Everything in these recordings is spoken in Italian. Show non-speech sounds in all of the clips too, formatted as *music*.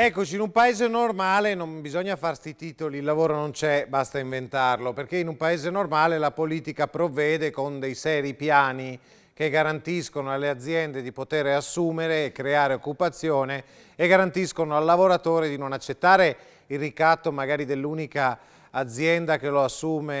Eccoci, in un paese normale non bisogna fare sti titoli, il lavoro non c'è, basta inventarlo, perché in un paese normale la politica provvede con dei seri piani che garantiscono alle aziende di poter assumere e creare occupazione e garantiscono al lavoratore di non accettare il ricatto magari dell'unica azienda che lo assume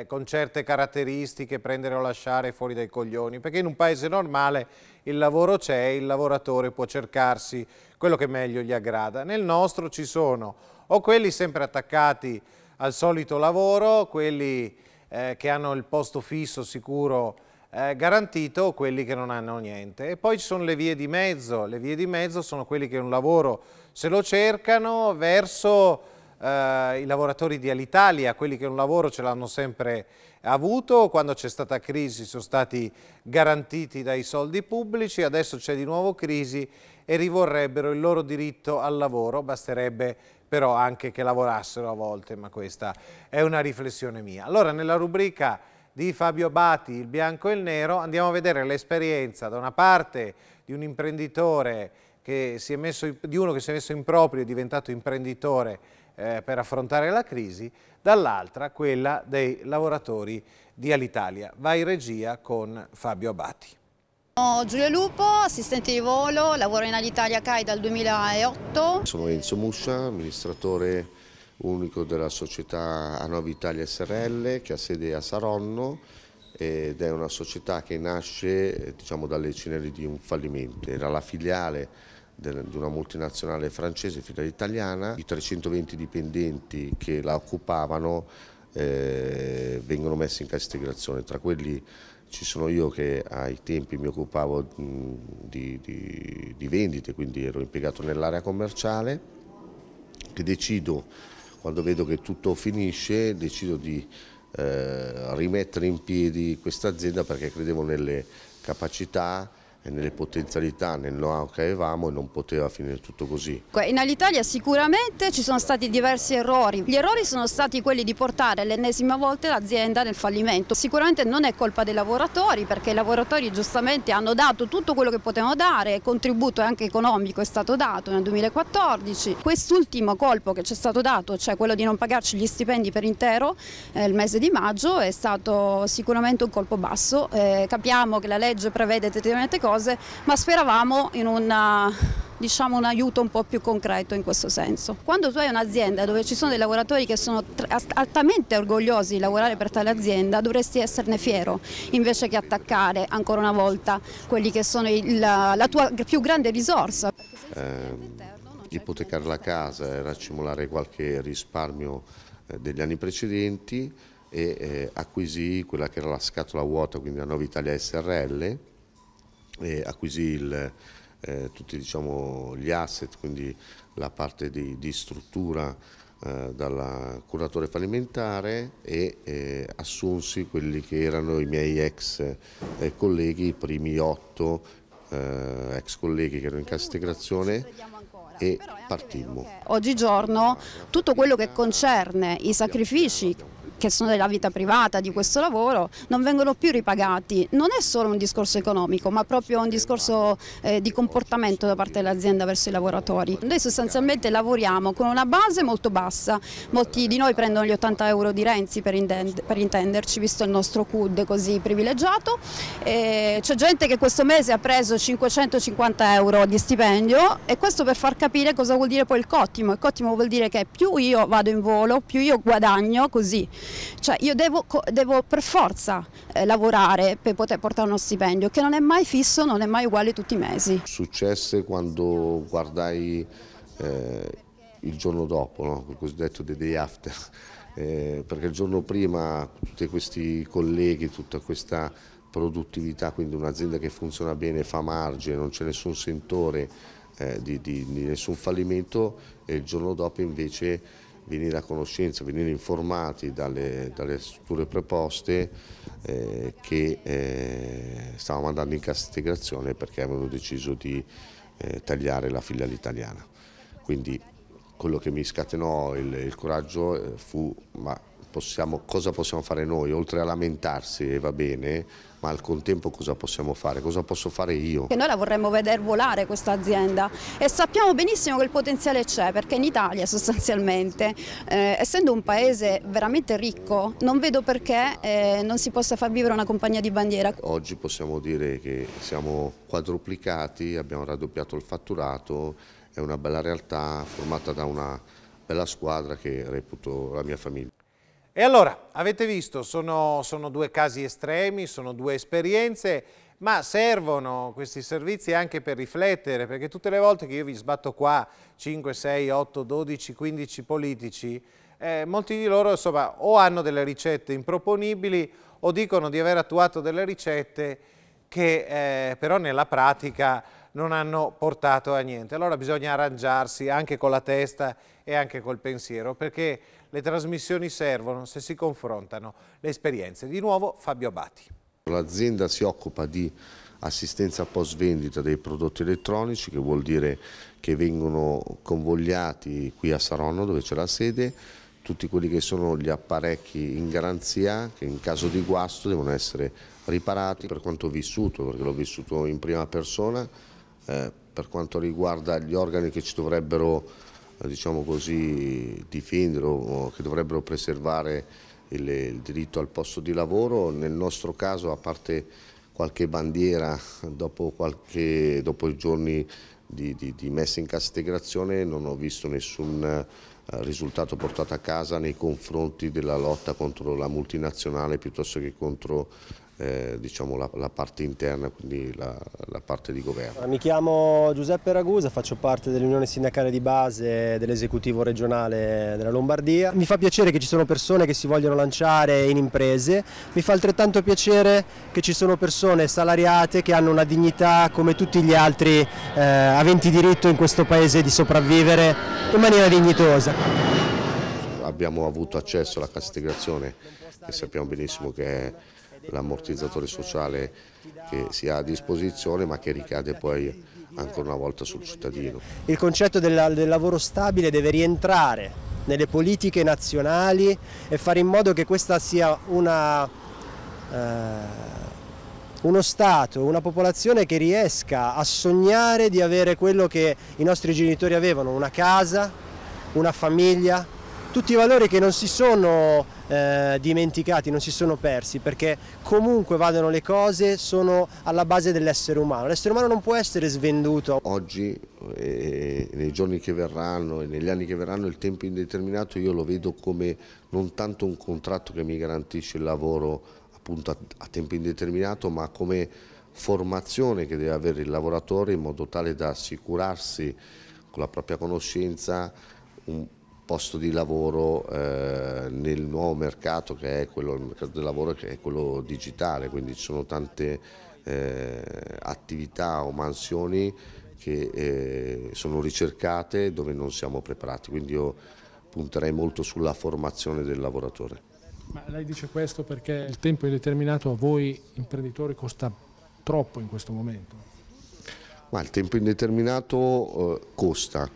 eh, con certe caratteristiche, prendere o lasciare fuori dai coglioni, perché in un paese normale il lavoro c'è, il lavoratore può cercarsi quello che meglio gli aggrada. Nel nostro ci sono o quelli sempre attaccati al solito lavoro, quelli eh, che hanno il posto fisso sicuro eh, garantito, o quelli che non hanno niente. E poi ci sono le vie di mezzo, le vie di mezzo sono quelli che un lavoro se lo cercano verso eh, i lavoratori di Alitalia, quelli che un lavoro ce l'hanno sempre avuto, quando c'è stata crisi sono stati garantiti dai soldi pubblici, adesso c'è di nuovo crisi e rivorrebbero il loro diritto al lavoro, basterebbe però anche che lavorassero a volte, ma questa è una riflessione mia. Allora nella rubrica di Fabio Bati, il bianco e il nero, andiamo a vedere l'esperienza da una parte di un imprenditore che si è messo, di uno che si è messo in proprio, è diventato imprenditore eh, per affrontare la crisi, dall'altra quella dei lavoratori di Alitalia. Vai in regia con Fabio Abati. Sono Giulio Lupo, assistente di volo, lavoro in Alitalia CAI dal 2008. Sono Enzo Muscia, amministratore unico della società Anova Italia SRL che ha sede a Saronno ed è una società che nasce eh, diciamo, dalle ceneri di un fallimento. Era la filiale di una multinazionale francese, fino all'italiana. i 320 dipendenti che la occupavano eh, vengono messi in cassa integrazione, tra quelli ci sono io che ai tempi mi occupavo di, di, di vendite, quindi ero impiegato nell'area commerciale, che decido, quando vedo che tutto finisce, decido di eh, rimettere in piedi questa azienda perché credevo nelle capacità nelle potenzialità, nel know-how che avevamo e non poteva finire tutto così. In Alitalia sicuramente ci sono stati diversi errori, gli errori sono stati quelli di portare l'ennesima volta l'azienda nel fallimento, sicuramente non è colpa dei lavoratori perché i lavoratori giustamente hanno dato tutto quello che potevano dare, contributo anche economico è stato dato nel 2014, quest'ultimo colpo che ci è stato dato, cioè quello di non pagarci gli stipendi per intero eh, il mese di maggio è stato sicuramente un colpo basso, eh, capiamo che la legge prevede determinate cose, cose, ma speravamo in una, eh, diciamo, un aiuto un po' più concreto in questo senso. Quando tu hai un'azienda dove ci sono dei lavoratori che sono altamente orgogliosi di lavorare per tale azienda, dovresti esserne fiero, invece che attaccare ancora una volta quelli che sono il, la, la, tua più grande risorsa. Eh, ipotecare la casa era eh, accumulare qualche risparmio eh, degli anni precedenti e eh, acquisì quella che era la scatola vuota, quindi la Nuova Italia SRL, e acquisì il, eh, tutti diciamo, gli asset, quindi la parte di, di struttura eh, dal curatore fallimentare e eh, assunsi quelli che erano i miei ex eh, colleghi, i primi otto eh, ex colleghi che erano in cassa integrazione e partimmo. Oggigiorno tutto quello che concerne i sacrifici che sono della vita privata di questo lavoro non vengono più ripagati. Non è solo un discorso economico, ma proprio un discorso eh, di comportamento da parte dell'azienda verso i lavoratori. Noi sostanzialmente lavoriamo con una base molto bassa, molti di noi prendono gli 80 euro di Renzi per, per intenderci, visto il nostro CUD così privilegiato. C'è gente che questo mese ha preso 550 euro di stipendio e questo per far capire cosa vuol dire poi il cottimo. Il cottimo vuol dire che più io vado in volo, più io guadagno così. Cioè io devo, devo per forza eh, lavorare per poter portare uno stipendio che non è mai fisso, non è mai uguale tutti i mesi. Successe quando guardai eh, il giorno dopo, no? il cosiddetto the day after, *laughs* eh, perché il giorno prima tutti questi colleghi, tutta questa produttività, quindi un'azienda che funziona bene, fa margine, non c'è nessun sentore, eh, di, di, di, nessun fallimento e il giorno dopo invece venire a conoscenza, venire informati dalle, dalle strutture preposte eh, che eh, stavamo andando in cassa integrazione perché avevano deciso di eh, tagliare la filiale italiana. Quindi quello che mi scatenò il, il coraggio eh, fu ma possiamo, cosa possiamo fare noi, oltre a lamentarsi e eh, va bene, ma al contempo cosa possiamo fare, cosa posso fare io? noi la vorremmo vedere volare questa azienda e sappiamo benissimo che il potenziale c'è perché in Italia sostanzialmente, eh, essendo un paese veramente ricco, non vedo perché eh, non si possa far vivere una compagnia di bandiera. Oggi possiamo dire che siamo quadruplicati, abbiamo raddoppiato il fatturato, è una bella realtà formata da una bella squadra che reputo la mia famiglia. E allora, avete visto, sono, sono, due casi estremi, sono due esperienze, ma servono questi servizi anche per riflettere, perché tutte le volte che io vi sbatto qua 5, 6, 8, 12, 15 politici, eh, molti di loro insomma, o hanno delle ricette improponibili o dicono di aver attuato delle ricette che eh, però nella pratica non hanno portato a niente. Allora bisogna arrangiarsi anche con la testa e anche col pensiero perché le trasmissioni servono se si confrontano le esperienze. Di nuovo Fabio Abati. L'azienda si occupa di assistenza post vendita dei prodotti elettronici che vuol dire che vengono convogliati qui a Saronno dove c'è la sede tutti quelli che sono gli apparecchi in garanzia che in caso di guasto devono essere riparati per quanto ho vissuto perché l'ho vissuto in prima persona eh, per quanto riguarda gli organi che ci dovrebbero eh, diciamo così, difendere o che dovrebbero preservare il, il, diritto al posto di lavoro, nel nostro caso a parte qualche bandiera dopo, qualche, dopo i giorni di, di, di, messa in cassa integrazione non ho visto nessun eh, risultato portato a casa nei confronti della lotta contro la multinazionale piuttosto che contro eh, diciamo la, la, parte interna, quindi la, la, parte di governo. Mi chiamo Giuseppe Ragusa, faccio parte dell'Unione Sindacale di Base dell'Esecutivo Regionale della Lombardia. Mi fa piacere che ci sono persone che si vogliono lanciare in imprese, mi fa altrettanto piacere che ci sono persone salariate che hanno una dignità come tutti gli altri eh, aventi diritto in questo paese di sopravvivere in maniera dignitosa abbiamo avuto accesso alla cassa integrazione che sappiamo benissimo che è l'ammortizzatore sociale che si ha a disposizione ma che ricade poi ancora una volta sul cittadino. Il concetto del, del lavoro stabile deve rientrare nelle politiche nazionali e fare in modo che questa sia una, eh, uno Stato, una popolazione che riesca a sognare di avere quello che i nostri genitori avevano, una casa, una famiglia, tutti i valori che non si sono eh, dimenticati, non si sono persi, perché comunque vadano le cose, sono alla base dell'essere umano. L'essere umano non può essere svenduto. Oggi, eh, eh, nei giorni che verranno e negli anni che verranno, il tempo indeterminato io lo vedo come non tanto un contratto che mi garantisce il lavoro appunto a, a tempo indeterminato, ma come formazione che deve avere il lavoratore in modo tale da assicurarsi con la propria conoscenza un posto di lavoro eh, nel nuovo mercato che è quello mercato del lavoro che è quello digitale, quindi ci sono tante eh, attività o mansioni che eh, sono ricercate dove non siamo preparati, quindi io punterei molto sulla formazione del lavoratore. Ma lei dice questo perché il tempo indeterminato a voi imprenditori costa troppo in questo momento? Ma il tempo indeterminato eh, costa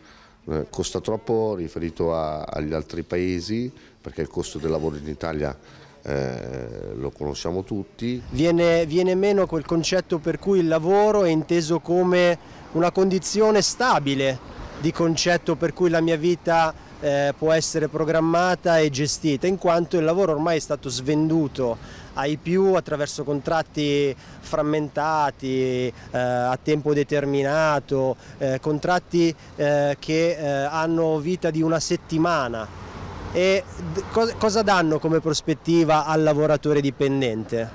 eh, costa troppo riferito a, agli altri paesi perché il costo del lavoro in Italia eh, lo conosciamo tutti. Viene, viene, meno quel concetto per cui il lavoro è inteso come una condizione stabile di concetto per cui la mia vita eh, può essere programmata e gestita, in quanto il lavoro ormai è stato svenduto ai più attraverso contratti frammentati, eh, a tempo determinato, eh, contratti eh, che eh, hanno vita di una settimana. E co cosa danno come prospettiva al lavoratore dipendente?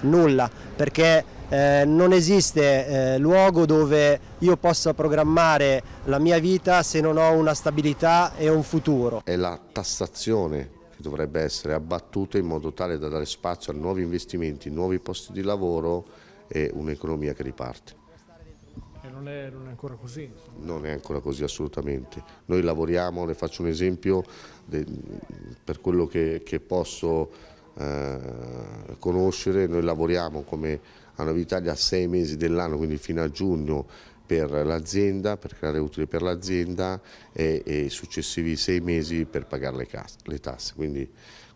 Nulla, perché eh, non esiste eh, luogo dove io possa programmare la mia vita se non ho una stabilità e un futuro. È la tassazione che dovrebbe essere abbattuta in modo tale da dare spazio a nuovi investimenti, nuovi posti di lavoro e un'economia che riparte. Non è, non è, ancora così? Non è ancora così assolutamente. Noi lavoriamo, le faccio un esempio de, per quello che, che posso eh, conoscere, noi lavoriamo come a Nuova Italia sei mesi dell'anno, quindi fino a giugno per l'azienda, per creare utili per l'azienda e, e, successivi sei mesi per pagare le, le tasse. Quindi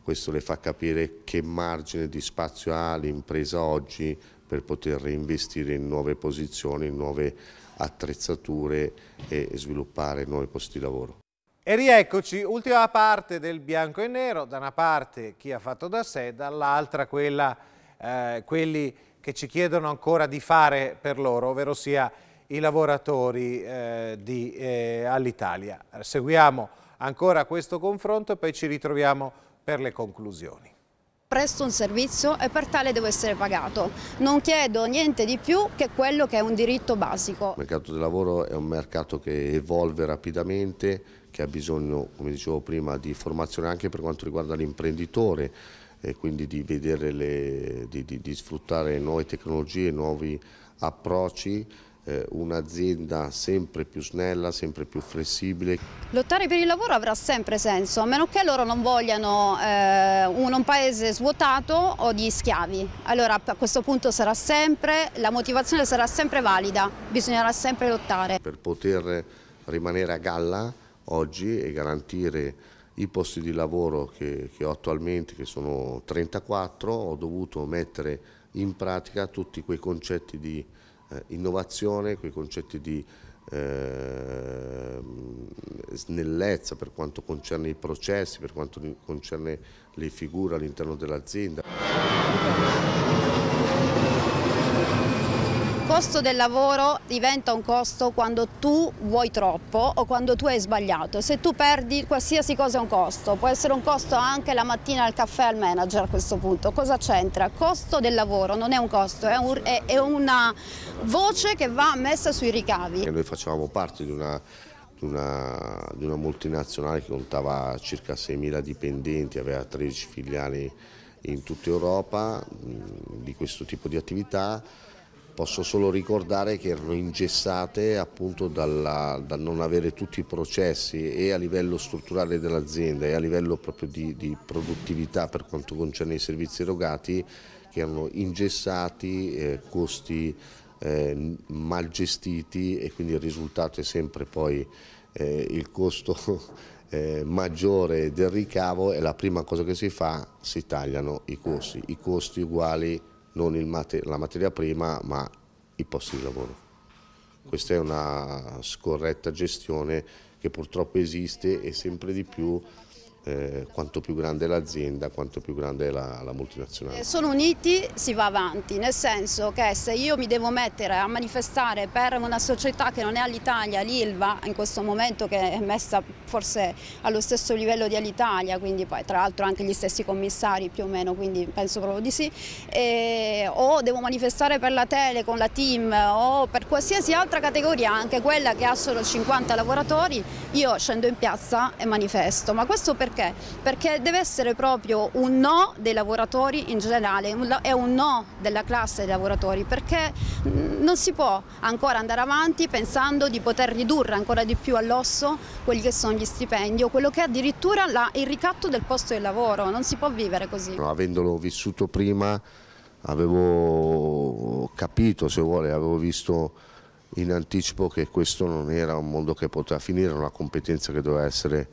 questo le fa capire che margine di spazio ha l'impresa oggi per poter reinvestire in nuove posizioni, in nuove attrezzature e sviluppare nuovi posti di lavoro. E rieccoci, ultima parte del bianco e nero, da una parte chi ha fatto da sé, dall'altra eh, quelli che ci chiedono ancora di fare per loro, ovvero sia i lavoratori eh, di eh, All'Italia. Seguiamo ancora questo confronto e poi ci ritroviamo per le conclusioni presto un servizio e per tale devo essere pagato. Non chiedo niente di più che quello che è un diritto basico. Il mercato del lavoro è un mercato che evolve rapidamente, che ha bisogno, come dicevo prima, di formazione anche per quanto riguarda l'imprenditore e quindi di, le, di, di, di sfruttare nuove tecnologie, nuovi approcci eh, un'azienda sempre più snella, sempre più flessibile. Lottare per il lavoro avrà sempre senso, a meno che loro non vogliano eh, un, un, paese svuotato o di schiavi. Allora a questo punto sarà sempre, la motivazione sarà sempre valida, bisognerà sempre lottare. Per poter rimanere a galla oggi e garantire i posti di lavoro che, che ho attualmente, che sono 34, ho dovuto mettere in pratica tutti quei concetti di eh, innovazione, quei concetti di eh, snellezza per quanto concerne i processi, per quanto concerne le figure all'interno dell'azienda costo del lavoro diventa un costo quando tu vuoi troppo o quando tu hai sbagliato. Se tu perdi qualsiasi cosa è un costo, può essere un costo anche la mattina al caffè al manager a questo punto. Cosa c'entra? Costo del lavoro non è un costo, è, un, è, è una voce che va messa sui ricavi. E noi facevamo parte di una di una, di una, multinazionale che contava circa 6.000 dipendenti, aveva 13 filiali in tutta Europa di questo tipo di attività. Posso solo ricordare che erano ingessate appunto dalla, dal non avere tutti i processi e a livello strutturale dell'azienda e a livello proprio di, di produttività per quanto concerne i servizi erogati che erano ingessati, eh, costi eh, mal gestiti e quindi il risultato è sempre poi eh, il costo *laughs* eh, maggiore del ricavo e la prima cosa che si fa si tagliano i costi, i costi uguali non mate la materia prima ma i posti di lavoro. Questa è una scorretta gestione che purtroppo esiste e sempre di più eh, quanto più grande è l'azienda, quanto più grande è la, la, multinazionale. Eh, sono uniti, si va avanti, nel senso che se io mi devo mettere a manifestare per una società che non è all'Italia, l'Ilva in questo momento che è messa forse allo stesso livello di all'Italia, quindi poi tra l'altro anche gli stessi commissari più o meno, quindi penso proprio di sì, e, o devo manifestare per la tele con la team o per qualsiasi altra categoria, anche quella che ha solo 50 lavoratori, io scendo in piazza e manifesto, ma questo perché? Perché? Perché deve essere proprio un no dei lavoratori in generale, è un no della classe dei lavoratori, perché mm, non si può ancora andare avanti pensando di poter ridurre ancora di più all'osso quelli che sono gli stipendi o quello che è addirittura la, il ricatto del posto di lavoro, non si può vivere così. Avendolo vissuto prima avevo capito, se vuole, avevo visto in anticipo che questo non era un mondo che poteva finire, era una competenza che doveva essere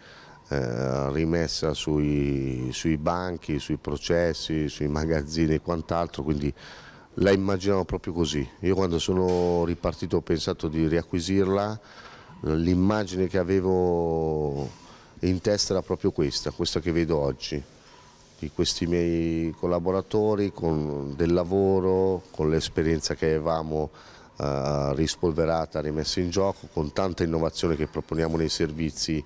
eh, rimessa sui, sui, banchi, sui processi, sui magazzini e quant'altro, quindi la immaginavo proprio così. Io quando sono ripartito ho pensato di riacquisirla, l'immagine che avevo in testa era proprio questa, questa che vedo oggi, di questi miei collaboratori, con del lavoro, con l'esperienza che avevamo eh, rispolverata, rimessa in gioco, con tanta innovazione che proponiamo nei servizi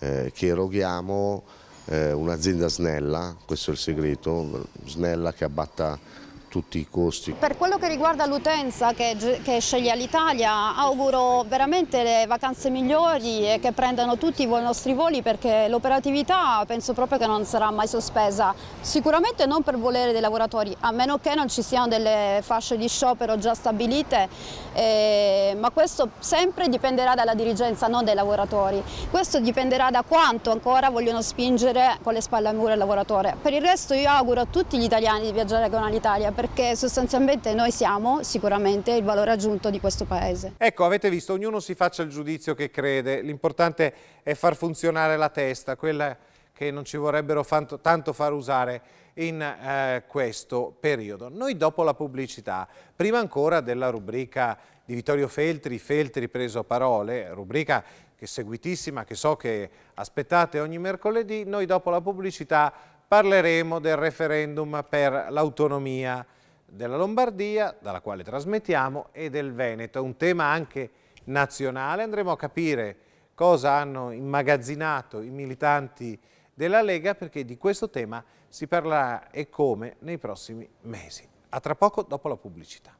eh, che eroghiamo eh, un'azienda snella, questo è il segreto, snella che abbatta tutti i costi. Per quello che riguarda l'utenza che, che, sceglie l'Italia, auguro veramente le vacanze migliori e che prendano tutti i nostri voli perché l'operatività penso proprio che non sarà mai sospesa. Sicuramente non per volere dei lavoratori, a meno che non ci siano delle fasce di sciopero già stabilite, eh, ma questo sempre dipenderà dalla dirigenza, non dai lavoratori. Questo dipenderà da quanto ancora vogliono spingere con le spalle al muro il lavoratore. Per il resto io auguro a tutti gli italiani di viaggiare con l'Italia perché sostanzialmente noi siamo sicuramente il valore aggiunto di questo paese. Ecco, avete visto, ognuno si faccia il giudizio che crede, l'importante è far funzionare la testa, quella che non ci vorrebbero tanto far usare in eh, questo periodo. Noi dopo la pubblicità, prima ancora della rubrica di Vittorio Feltri, Feltri preso a parole, rubrica che è seguitissima, che so che aspettate ogni mercoledì, noi dopo la pubblicità parleremo del referendum per l'autonomia della Lombardia, dalla quale trasmettiamo, e del Veneto, un tema anche nazionale. Andremo a capire cosa hanno immagazzinato i militanti della Lega perché di questo tema si parlerà e come nei prossimi mesi. A tra poco dopo la pubblicità.